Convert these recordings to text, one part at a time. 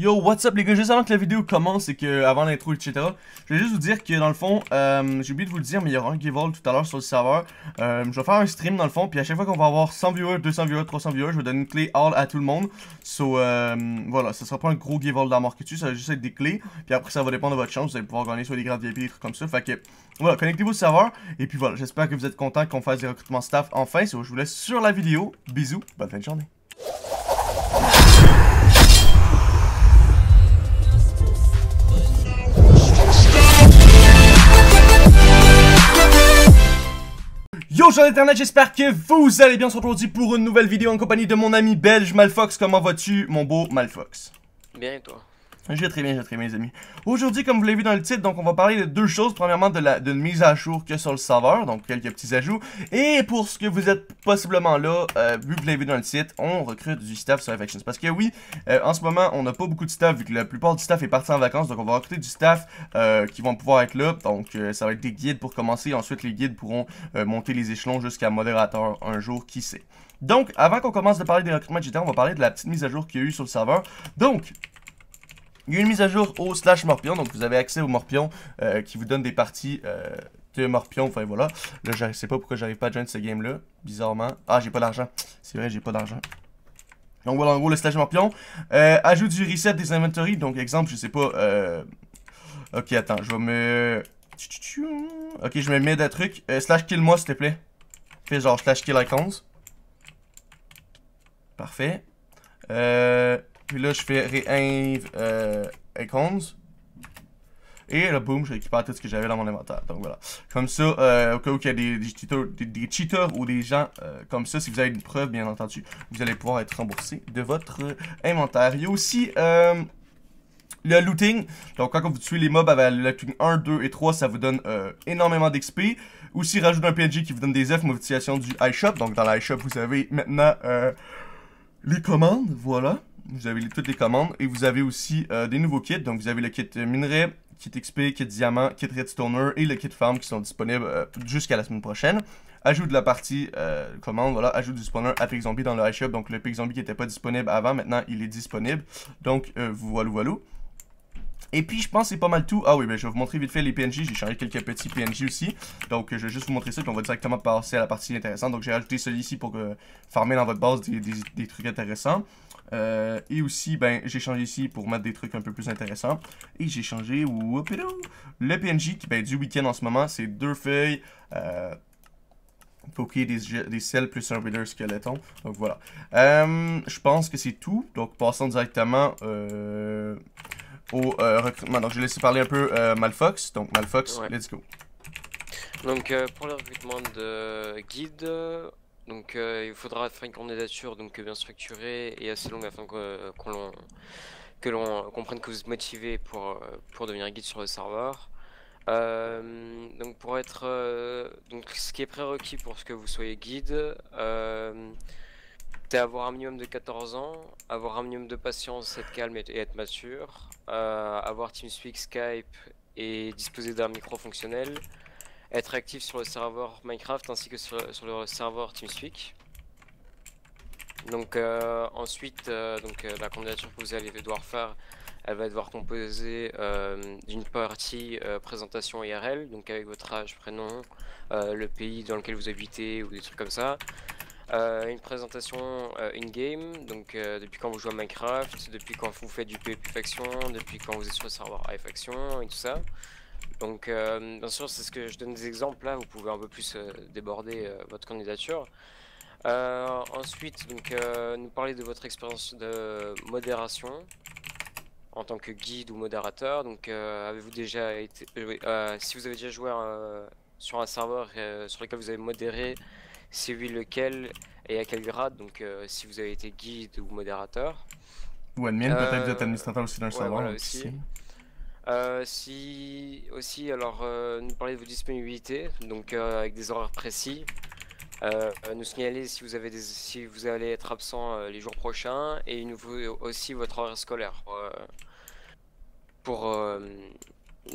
Yo, what's up les gars, juste avant que la vidéo commence et que avant l'intro etc, je vais juste vous dire que dans le fond, euh, j'ai oublié de vous le dire mais il y aura un giveaway tout à l'heure sur le serveur euh, Je vais faire un stream dans le fond, puis à chaque fois qu'on va avoir 100 viewers, 200 viewers, 300 viewers, je vais donner une clé all à tout le monde So, euh, voilà, ça sera pas un gros giveaway d'amour que tu, ça va juste être des clés Puis après ça va dépendre de votre chance, vous allez pouvoir gagner soit des grades VIP, des comme ça Fait que, voilà, connectez-vous au serveur et puis voilà, j'espère que vous êtes content qu'on fasse des recrutements staff enfin So, je vous laisse sur la vidéo, bisous, bonne fin de journée internet, j'espère que vous allez bien se aujourd'hui pour une nouvelle vidéo en compagnie de mon ami belge Malfox. Comment vas-tu, mon beau Malfox Bien, toi je vais très bien, je très bien les amis. Aujourd'hui, comme vous l'avez vu dans le titre, donc on va parler de deux choses. Premièrement, de la d'une mise à jour que sur le serveur, donc quelques petits ajouts. Et pour ce que vous êtes possiblement là, euh, vu que vous l'avez vu dans le titre, on recrute du staff sur Affections. Parce que oui, euh, en ce moment, on n'a pas beaucoup de staff, vu que la plupart du staff est parti en vacances. Donc on va recruter du staff euh, qui vont pouvoir être là. Donc ça va être des guides pour commencer. Ensuite, les guides pourront monter les échelons jusqu'à modérateur un jour, qui sait. Donc, avant qu'on commence de parler des recrutements, etc., on va parler de la petite mise à jour qu'il y a eu sur le serveur. Donc, il y a une mise à jour au slash morpion, donc vous avez accès au morpion euh, qui vous donne des parties euh, de morpion, enfin voilà. Là, je sais pas pourquoi j'arrive pas à joindre ce game-là, bizarrement. Ah, j'ai pas d'argent, c'est vrai, j'ai pas d'argent. Donc voilà, en gros, le slash morpion. Euh, ajout du reset des inventories, donc exemple, je sais pas... Euh, ok, attends, je vais me... Ok, je me mets des trucs. slash kill moi, s'il te plaît. Fais genre slash kill icons. Parfait. Euh... Puis là, je fais re euh, icons. Et là, boum, je récupère tout ce que j'avais dans mon inventaire. Donc voilà. Comme ça, euh, au cas où il y a des, cheaters, ou des gens euh, comme ça, si vous avez une preuve, bien entendu, vous allez pouvoir être remboursé de votre euh, inventaire. Il y a aussi le looting. Donc quand vous tuez les mobs avec le looting 1, 2 et 3, ça vous donne énormément d'XP. Aussi, rajoute un PNJ qui vous donne des F modifications du iShop. Donc dans l'iShop, vous avez maintenant les commandes. Voilà. Vous avez toutes les commandes. Et vous avez aussi euh, des nouveaux kits. Donc, vous avez le kit minerai, kit XP, kit diamant, kit redstoner et le kit farm qui sont disponibles euh, jusqu'à la semaine prochaine. Ajoute de la partie euh, commande, voilà, ajoute du spawner pig Zombie dans le shop. Donc, le pig Zombie qui n'était pas disponible avant, maintenant, il est disponible. Donc, voilà, voilà. Et puis, je pense que c'est pas mal tout. Ah oui, ben, je vais vous montrer vite fait les PNJ. J'ai changé quelques petits PNJ aussi. Donc, euh, je vais juste vous montrer ça, puis on va directement passer à la partie intéressante. Donc, j'ai ajouté celui-ci pour que euh, farmer dans votre base des, trucs intéressants. Euh, et aussi, ben, j'ai changé ici pour mettre des trucs un peu plus intéressants. Et j'ai changé, le PNJ qui, ben, du week-end en ce moment, c'est deux feuilles. Euh, des, des selles plus un builder skeleton. Donc voilà. je pense que c'est tout. Donc passons directement au euh, recrutement. Donc, je vais laisser parler un peu euh, Malfox. Donc, Malfox, let's go. Donc, euh, pour le recrutement de guide, donc, il faudra faire une candidature donc, bien structurée et assez longue afin que, que l'on comprenne que vous êtes motivé pour, pour devenir guide sur le serveur. donc pour être donc ce qui est prérequis pour que vous soyez guide, c'est avoir un minimum de 14 ans, avoir un minimum de patience, être calme et, être mature, euh, avoir TeamSpeak, Skype et disposer d'un micro fonctionnel, être actif sur le serveur Minecraft ainsi que sur, le serveur TeamSpeak. Donc euh, ensuite, euh, donc, la candidature que vous allez devoir faire, elle va devoir composer d'une partie présentation IRL, donc avec votre âge, prénom, le pays dans lequel vous habitez ou des trucs comme ça. Euh, une présentation in-game, euh, donc euh, depuis quand vous jouez à Minecraft, depuis quand vous faites du PvP faction, depuis quand vous êtes sur le serveur high faction et tout ça. Donc bien sûr c'est ce que je donne des exemples là, vous pouvez un peu plus déborder votre candidature. ensuite donc nous parler de votre expérience de modération en tant que guide ou modérateur. Donc avez-vous déjà été, si vous avez déjà joué sur un serveur sur lequel vous avez modéré lui lequel et à quel grade, donc euh, si vous avez été guide ou modérateur. Ou admin, peut-être euh, vous administrateur aussi dans le salon. aussi. Euh, si aussi, alors nous parler de vos disponibilités, donc avec des horaires précis. nous signaler si vous avez des, si vous allez être absent les jours prochains et nous aussi votre horaire scolaire pour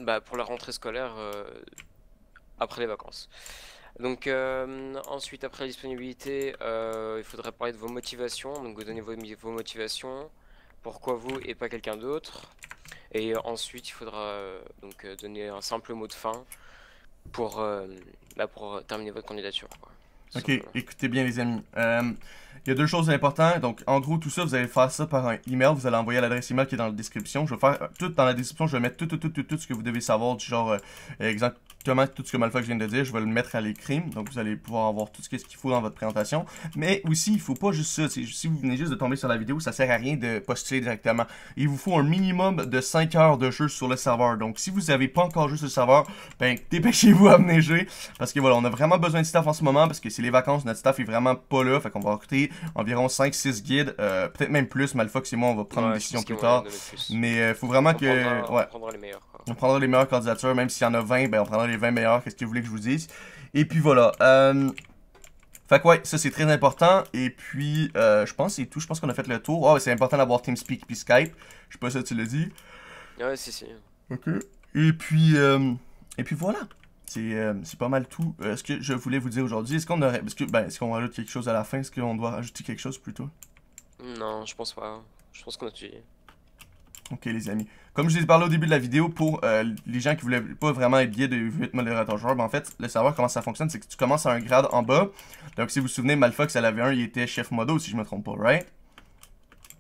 bah, pour la rentrée scolaire après les vacances. Donc euh, ensuite après la disponibilité, euh, il faudrait parler de vos motivations, donc vous donnez vos, vos motivations, pourquoi vous et pas quelqu'un d'autre. Et ensuite il faudra euh, donc donner un simple mot de fin pour, bah, pour terminer votre candidature. Ok, écoutez bien les amis. Il y a deux choses importantes. Donc, en gros, tout ça, vous allez faire ça par un email. Vous allez envoyer l'adresse email qui est dans la description. Je vais faire tout dans la description. Je vais mettre tout, tout, tout, tout, tout ce que vous devez savoir, du genre, exemple, tout ce que Malfox vient de dire, je vais le mettre à l'écrit. Donc, vous allez pouvoir avoir tout ce qu'il faut dans votre présentation. Mais aussi, il faut pas juste ça. Si vous venez juste de tomber sur la vidéo, ça sert à rien de postuler directement. Il vous faut un minimum de 5 heures de jeu sur le serveur. Donc, si vous n'avez pas encore joué sur le serveur, ben, dépêchez-vous à venir jouer. Parce que voilà, on a vraiment besoin de staff en ce moment. Parce que c'est les vacances, notre staff est vraiment pas là. Fait qu'on va recruter environ 5-6 guides. Euh, peut-être même plus. Malfox et moi, on va prendre une décision plus tard. Mais il euh, faut vraiment que. On prendra les meilleurs. On prendra les meilleures candidatures. Même s'il y en a 20, ben, on prendra les 20 meilleurs, qu'est-ce que vous voulez que je vous dise. Et puis voilà. Euh, fait que ouais, ça c'est très important. Et puis, euh, je pense c'est tout. Je pense qu'on a fait le tour. Ah, c'est important d'avoir TeamSpeak puis Skype. Je sais pas si tu l'as dit. Ouais, si, si. Ok. Et puis, euh, et puis voilà. C'est euh, pas mal tout. est ce que je voulais vous dire aujourd'hui, est-ce qu'on aurait. Est-ce ben, qu'on ben, est rajoute quelque chose à la fin Est-ce qu'on doit rajouter quelque chose plutôt Non, je pense pas. Je pense qu'on a tué. Ok, les amis. Comme je vous ai parlé au début de la vidéo, pour euh, les gens qui voulaient pas vraiment être liés de 8 modérateur ben, en fait, le savoir comment ça fonctionne, c'est que tu commences à un grade en bas. Donc, si vous vous souvenez, Malfox, elle avait un, il était chef modo, si je me trompe pas, right?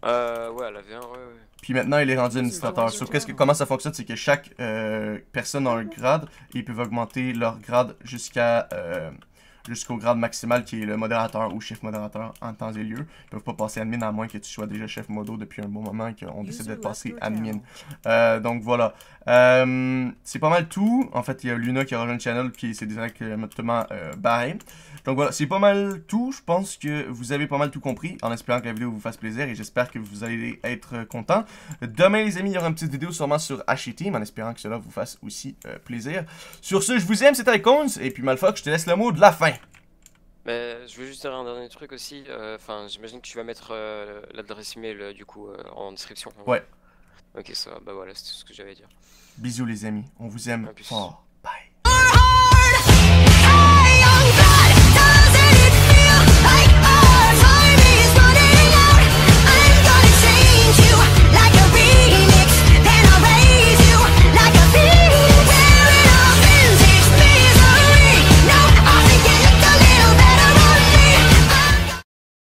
Euh, ouais, elle avait ouais, ouais. Puis maintenant, il est rendu administrateur. Sauf que, comment ça fonctionne, c'est que chaque euh, personne a un grade, et ils peuvent augmenter leur grade jusqu'à... Euh, jusqu'au grade maximal qui est le modérateur ou chef modérateur en temps et lieu. Ils peuvent pas passer admin à moins que tu sois déjà chef modo depuis un bon moment et qu'on décide de passer admin. Euh, donc voilà. Euh, c'est pas mal tout. En fait, il y a Luna qui a rejoint le channel qui s'est directement euh, barré. Donc voilà, c'est pas mal tout. Je pense que vous avez pas mal tout compris en espérant que la vidéo vous fasse plaisir et j'espère que vous allez être content. Demain, les amis, il y aura une petite vidéo sûrement sur HTM en espérant que cela vous fasse aussi plaisir. Sur ce, je vous aime, c'était Icons et puis Malfox, je te laisse le mot de la fin. Mais je veux juste dire un dernier truc aussi. Euh, enfin, j'imagine que tu vas mettre euh, l'adresse email euh, du coup en description. Ouais. Ok, ça, bah voilà, c'est tout ce que j'avais à dire. Bisous les amis, on vous aime fort.